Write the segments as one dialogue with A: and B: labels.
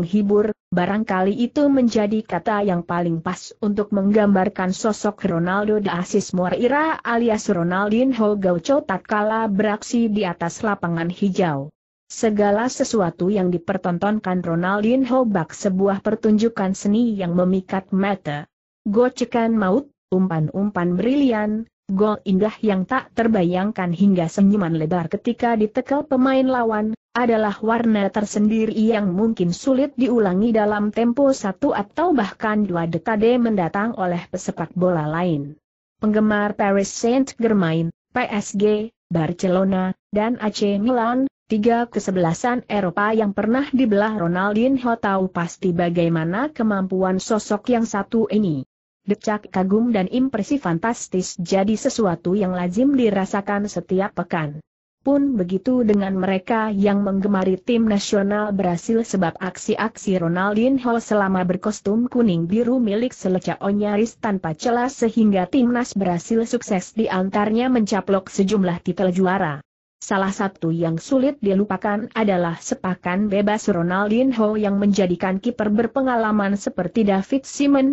A: menghibur, barangkali itu menjadi kata yang paling pas untuk menggambarkan sosok Ronaldo de Asis Moreira alias Ronaldinho Gaucho tatkala beraksi di atas lapangan hijau. Segala sesuatu yang dipertontonkan Ronaldinho bak sebuah pertunjukan seni yang memikat mata. Gocekan maut, umpan-umpan brilian, gol indah yang tak terbayangkan hingga senyuman lebar ketika ditekel pemain lawan, adalah warna tersendiri yang mungkin sulit diulangi dalam tempo satu atau bahkan dua dekade mendatang oleh pesepak bola lain. Penggemar Paris Saint-Germain, PSG, Barcelona, dan AC Milan, tiga kesebelasan Eropa yang pernah dibelah Ronaldinho tahu pasti bagaimana kemampuan sosok yang satu ini. Decak kagum dan impresi fantastis jadi sesuatu yang lazim dirasakan setiap pekan. Pun begitu dengan mereka yang menggemari tim nasional berhasil sebab aksi-aksi Ronaldinho selama berkostum kuning biru milik seleca onyaris tanpa celah sehingga timnas berhasil sukses diantarnya mencaplok sejumlah titel juara. Salah satu yang sulit dilupakan adalah sepakan bebas Ronaldinho yang menjadikan kiper berpengalaman seperti David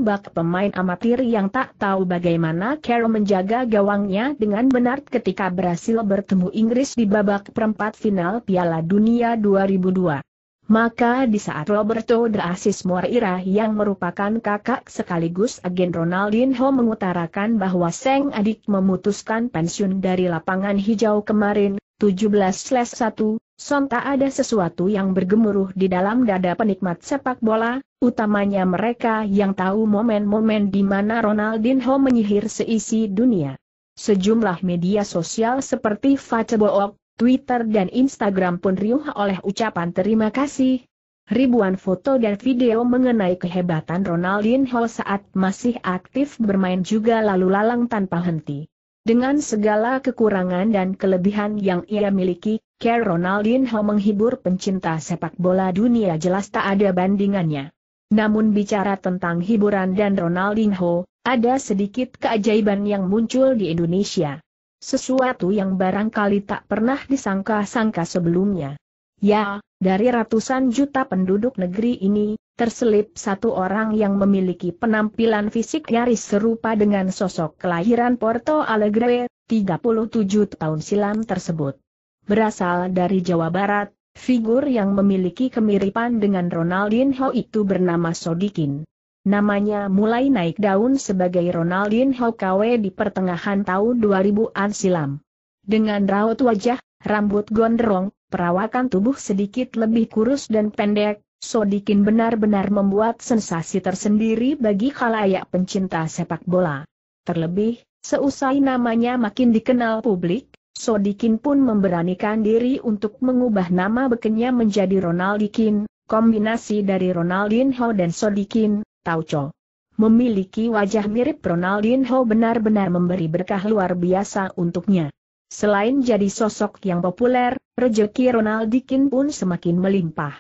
A: bak pemain amatir yang tak tahu bagaimana Carroll menjaga gawangnya dengan benar ketika berhasil bertemu Inggris di babak perempat final Piala Dunia 2002. Maka di saat Roberto de Asis Moreira yang merupakan kakak sekaligus agen Ronaldinho mengutarakan bahwa Seng adik memutuskan pensiun dari lapangan hijau kemarin, 17/1, sontak ada sesuatu yang bergemuruh di dalam dada penikmat sepak bola, utamanya mereka yang tahu momen-momen di mana Ronaldinho menyihir seisi dunia. Sejumlah media sosial seperti Facebook, Twitter dan Instagram pun riuh oleh ucapan terima kasih. Ribuan foto dan video mengenai kehebatan Ronaldinho saat masih aktif bermain juga lalu lalang tanpa henti. Dengan segala kekurangan dan kelebihan yang ia miliki, Ronaldinho menghibur pencinta sepak bola dunia jelas tak ada bandingannya. Namun bicara tentang hiburan dan Ronaldinho, ada sedikit keajaiban yang muncul di Indonesia. Sesuatu yang barangkali tak pernah disangka-sangka sebelumnya. Ya, dari ratusan juta penduduk negeri ini, terselip satu orang yang memiliki penampilan fisik nyaris serupa dengan sosok kelahiran Porto Alegre, 37 tahun silam tersebut. Berasal dari Jawa Barat, figur yang memiliki kemiripan dengan Ronaldinho itu bernama Sodikin. Namanya mulai naik daun sebagai Ronaldinho KW di pertengahan tahun 2000-an silam. Dengan raut wajah, rambut gondrong, perawakan tubuh sedikit lebih kurus dan pendek, Sodikin benar-benar membuat sensasi tersendiri bagi kalayak pencinta sepak bola. Terlebih, seusai namanya makin dikenal publik, Sodikin pun memberanikan diri untuk mengubah nama bekennya menjadi Ronaldikin, kombinasi dari Ronaldinho dan Sodikin, Tauco. Memiliki wajah mirip Ronaldinho benar-benar memberi berkah luar biasa untuknya. Selain jadi sosok yang populer, rejeki Ronaldikin pun semakin melimpah.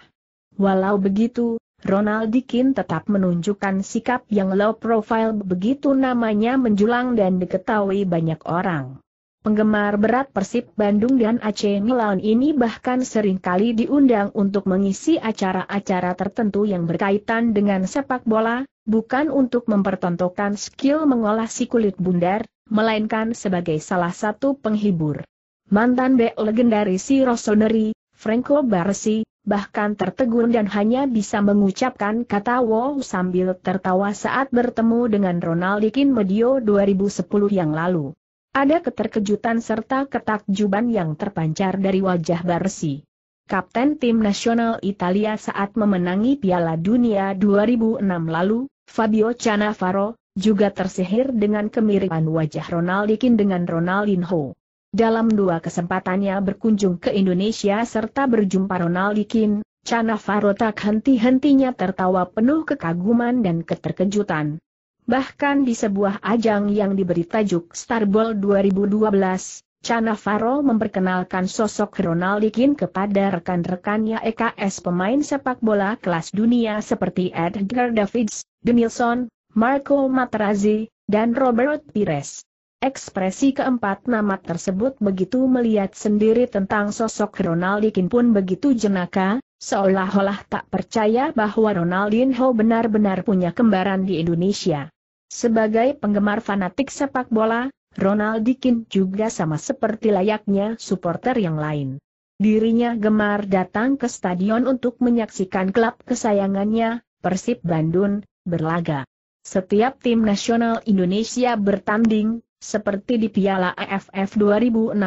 A: Walau begitu, Ronald Dikin tetap menunjukkan sikap yang low profile begitu namanya menjulang dan diketahui banyak orang. Penggemar berat Persib Bandung dan AC Milan ini bahkan seringkali diundang untuk mengisi acara-acara tertentu yang berkaitan dengan sepak bola, bukan untuk mempertontonkan skill mengolah si kulit bundar, melainkan sebagai salah satu penghibur. Mantan bek legendaris si Rossoneri, Franco Barsi, bahkan tertegun dan hanya bisa mengucapkan kata wow sambil tertawa saat bertemu dengan Ronald Dikin Medio 2010 yang lalu. Ada keterkejutan serta ketakjuban yang terpancar dari wajah Barsi. Kapten tim nasional Italia saat memenangi Piala Dunia 2006 lalu, Fabio Cannavaro, juga tersihir dengan kemiripan wajah Ronaldinho dengan Ronaldinho dalam dua kesempatannya berkunjung ke Indonesia serta berjumpa Ronald Dikin, Chana Faro tak henti-hentinya tertawa penuh kekaguman dan keterkejutan. Bahkan di sebuah ajang yang diberi tajuk Starball 2012, Chana Faro memperkenalkan sosok Ronald kepada rekan-rekannya EKS pemain sepak bola kelas dunia seperti Edgar Davids, Denilson, Marco Materazzi, dan Robert Pires. Ekspresi keempat nama tersebut begitu melihat sendiri tentang sosok Ronaldin pun begitu jenaka, seolah-olah tak percaya bahwa Ronaldinho benar-benar punya kembaran di Indonesia. Sebagai penggemar fanatik sepak bola, Ronaldinho juga sama seperti layaknya supporter yang lain. Dirinya gemar datang ke stadion untuk menyaksikan klub kesayangannya, Persib Bandung, berlaga. Setiap tim nasional Indonesia bertanding, seperti di Piala AFF 2016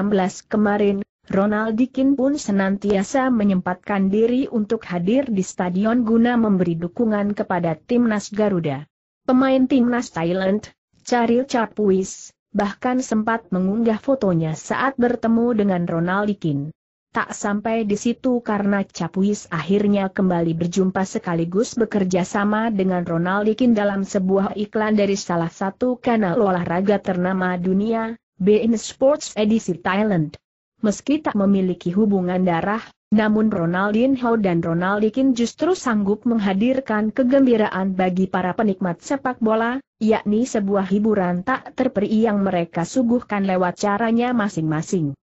A: kemarin, Ronald Dikin pun senantiasa menyempatkan diri untuk hadir di stadion guna memberi dukungan kepada timnas Garuda. Pemain timnas Thailand, Charil Chapuis, bahkan sempat mengunggah fotonya saat bertemu dengan Ronald Dikin. Tak sampai di situ karena Capuis akhirnya kembali berjumpa sekaligus bekerja sama dengan Ronald Dikin dalam sebuah iklan dari salah satu kanal olahraga ternama dunia, BN Sports edisi Thailand. Meski tak memiliki hubungan darah, namun Ronaldinho dan Ronaldikin justru sanggup menghadirkan kegembiraan bagi para penikmat sepak bola, yakni sebuah hiburan tak terperi yang mereka suguhkan lewat caranya masing-masing.